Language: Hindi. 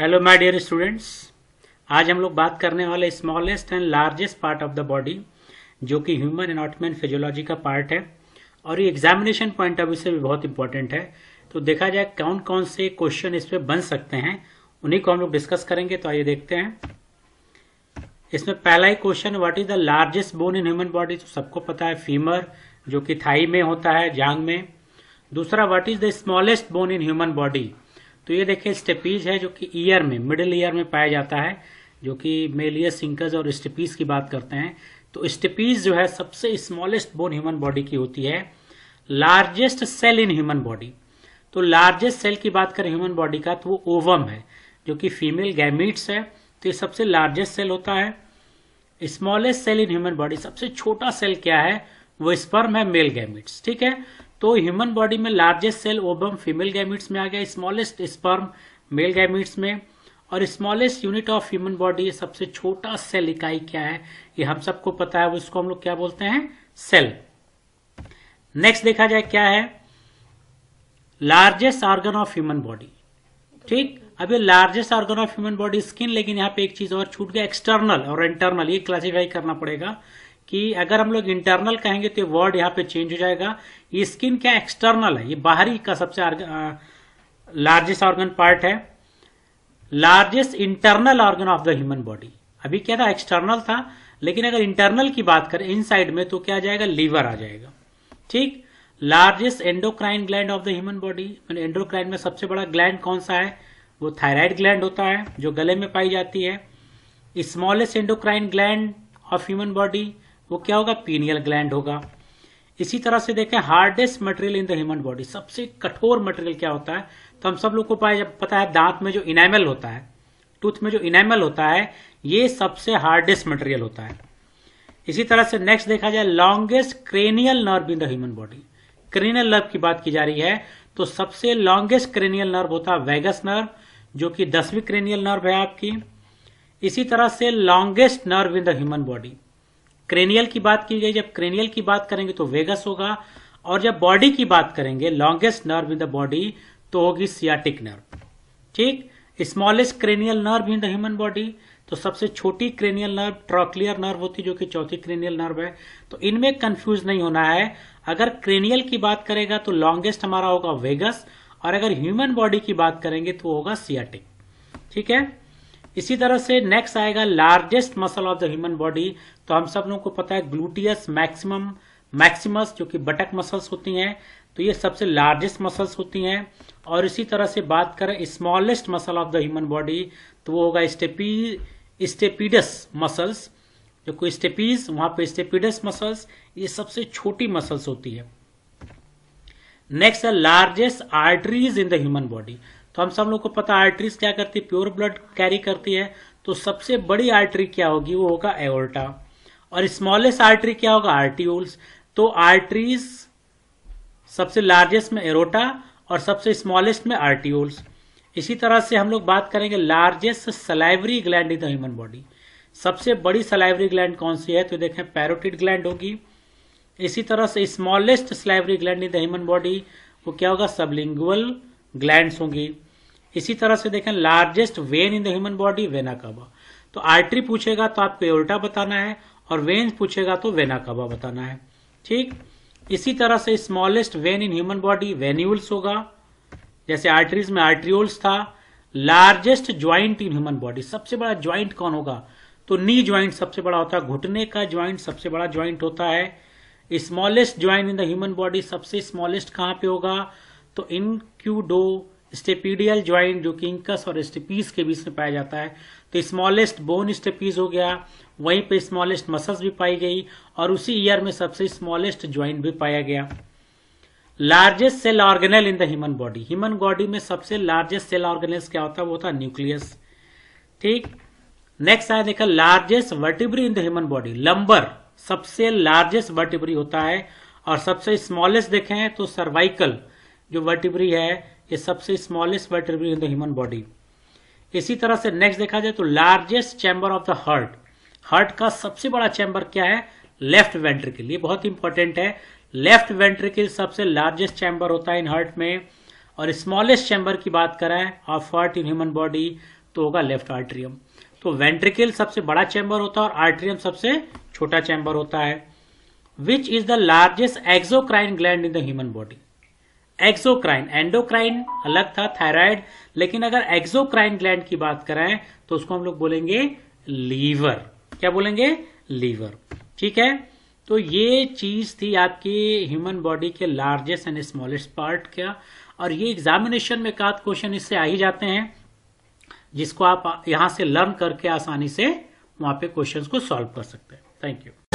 हेलो माय डियर स्टूडेंट्स आज हम लोग बात करने वाले smallest and largest part of the body जो कि ह्यूमन एनाटॉमी एंड फिजियोलॉजी का पार्ट है और ये एग्जामिनेशन पॉइंट ऑफ व्यू से भी बहुत इंपॉर्टेंट है तो देखा जाए कौन कौन से क्वेश्चन इस पर बन सकते हैं उन्हीं को हम लोग डिस्कस करेंगे तो आइए देखते हैं इसमें पहला ही question what is the largest bone in human body तो सबको पता है फीमर जो कि थाई में होता है जांग में दूसरा what is the smallest bone in human body तो ये देखिए स्टेपीज है जो कि ईयर में मिडिल ईयर में पाया जाता है जो कि मेलियस सिंकर्स और स्टेपीज की बात करते हैं तो स्टेपीज जो है सबसे स्मॉलेस्ट बोन ह्यूमन बॉडी की होती है largest cell in human body तो लार्जेस्ट सेल की बात करें ह्यूमन बॉडी का तो वो ओवम है जो कि फीमेल गैमिट्स है तो ये सबसे लार्जेस्ट सेल होता है smallest cell in human body सबसे छोटा सेल क्या है वो स्पर्म है मेल गैमिट्स ठीक है तो ह्यूमन बॉडी में largest cell ovum female gametes में आ गया स्मॉलेस्ट स्पर्म मेल गैमिट्स में और smallest unit of human body सबसे छोटा सेल इकाई क्या है ये हम सबको पता है उसको हम लोग क्या बोलते हैं सेल नेक्स्ट देखा जाए क्या है largest organ of human body ठीक अब ये largest organ of human body skin लेकिन यहाँ पे एक चीज और छूट गया एक्सटर्नल और इंटरनल ये क्लासिफाई करना पड़ेगा कि अगर हम लोग इंटरनल कहेंगे तो वर्ड यहाँ पे चेंज हो जाएगा ये स्किन क्या एक्सटर्नल है ये बाहरी का सबसे लार्जेस्ट ऑर्गन पार्ट है largest internal organ of the human body अभी क्या था एक्सटर्नल था लेकिन अगर इंटरनल की बात करें इन साइड में तो क्या आ जाएगा लीवर आ जाएगा ठीक largest endocrine gland of the human body मैंने एंडोक्राइन में सबसे बड़ा ग्लैंड कौन सा है वो थायराइड ग्लैंड होता है जो गले में पाई जाती है smallest endocrine gland of human body वो क्या होगा पीनियल ग्लैंड होगा इसी तरह से देखें hardest material in the human body सबसे कठोर मटेरियल क्या होता है तो हम सब लोग को पता है दांत में जो इनामल होता है टूथ में जो इनामल होता है ये सबसे हार्डेस्ट मटेरियल होता है इसी तरह से नेक्स्ट देखा जाए longest cranial nerve in the human body cranial nerve की बात की जा रही है तो सबसे लॉन्गेस्ट क्रेनियल नर्व होता है वेगस नर्व जो कि दसवीं क्रेनियल नर्व है आपकी इसी तरह से longest nerve in the human body cranial की बात की गई जब क्रेनियल की बात करेंगे तो वेगस होगा और जब बॉडी की बात करेंगे longest nerve in the body तो होगी सियाटिक नर्व ठीक smallest cranial nerve in the human body तो सबसे छोटी क्रेनियल नर्व ट्रॉक्लियर नर्व होती जो कि चौथी क्रेनियल नर्व है तो इनमें कंफ्यूज नहीं होना है अगर क्रेनियल की बात करेगा तो लॉन्गेस्ट हमारा होगा वेगस और अगर ह्यूमन बॉडी की बात करेंगे तो होगा सियाटिक ठीक है इसी तरह से नेक्स्ट आएगा largest muscle of the human body तो हम सब लोगों को पता है ग्लूटियस मैक्सिमम मैक्सिमस जो कि बटक मसल्स होती हैं तो ये सबसे लार्जेस्ट मसल्स होती हैं और इसी तरह से बात करें smallest muscle of the human body तो वो होगा स्टेपी स्टेपीडस मसल्स जो कोई स्टेपीज वहां पर स्टेपीडस मसल्स ये सबसे छोटी मसल्स होती है नेक्स्ट है largest arteries in the human body तो हम सब लोग को पता आर्टरीज क्या करती है प्योर ब्लड कैरी करती है तो सबसे बड़ी आर्टरी क्या होगी वो होगा एवोल्टा और स्मॉलेस्ट आर्टरी क्या होगा आर्टियोल्स तो आर्टरीज सबसे लार्जेस्ट में एरोटा और सबसे स्मॉलेस्ट में आर्टियोल्स इसी तरह से हम लोग बात करेंगे largest salivary gland in the human body सबसे बड़ी सलाइवरी ग्लैंड कौन सी है तो देखें पैरोटिड ग्लैंड होगी इसी तरह से smallest salivary gland in the human body वो क्या होगा सबलिंगुअल ग्लैंड होंगी इसी तरह से देखें largest vein in the human body vena cava तो आर्टरी पूछेगा तो आपको एल्टा बताना है और वेन पूछेगा तो वेना कावा बताना है ठीक इसी तरह से smallest vein in human body venules होगा जैसे आर्टरीज में आर्ट्रियोल्स था largest joint in human body सबसे बड़ा ज्वाइंट कौन होगा तो नी ज्वाइंट सबसे बड़ा होता है घुटने का ज्वाइंट सबसे बड़ा ज्वाइंट होता है smallest joint in the human body सबसे स्मॉलेस्ट कहां पे होगा तो इनक्यूडो स्टेपीडियल ज्वाइंट जो कि इंकस और स्टेपीज के बीच में पाया जाता है तो स्मॉलेस्ट बोन स्टेपीज हो गया वहीं पे स्मॉलेस्ट मसल्स भी पाई गई और उसी ईयर में सबसे स्मॉलेस्ट ज्वाइंट भी पाया गया largest cell organelle in the human body human body में सबसे लार्जेस्ट सेल ऑर्गेनल क्या होता है वो होता न्यूक्लियस ठीक नेक्स्ट आया देखा largest vertebra in the human body lumbar सबसे लार्जेस्ट वर्टिब्री होता है और सबसे स्मॉलेस्ट देखें तो सर्वाइकल जो वर्टिब्री है ये सबसे smallest vertebra in the human body इसी तरह से नेक्स्ट देखा जाए तो largest chamber of the heart heart का सबसे बड़ा चैम्बर क्या है लेफ्ट वेंट्रिकल ये बहुत इंपॉर्टेंट है लेफ्ट वेंट्रिकल सबसे लार्जेस्ट चैम्बर होता है इन हार्ट में और स्मॉलेस्ट चैम्बर की बात करें of heart in human body तो होगा लेफ्ट आर्ट्रियम तो वेंट्रिकल सबसे बड़ा चैम्बर होता है और आर्ट्रियम सबसे छोटा चैम्बर होता है which is the largest exocrine gland in the human body exocrine endocrine अलग था थायराइड लेकिन अगर एक्सोक्राइन ग्लैंड की बात करें तो उसको हम लोग बोलेंगे लीवर क्या बोलेंगे लीवर ठीक है तो ये चीज थी आपकी ह्यूमन बॉडी के लार्जेस्ट एंड स्मॉलेस्ट पार्ट का और ये एग्जामिनेशन में कात क्वेश्चन इससे आ ही जाते हैं जिसको आप यहां से लर्न करके आसानी से वहां पे क्वेश्चंस को सॉल्व कर सकते हैं थैंक यू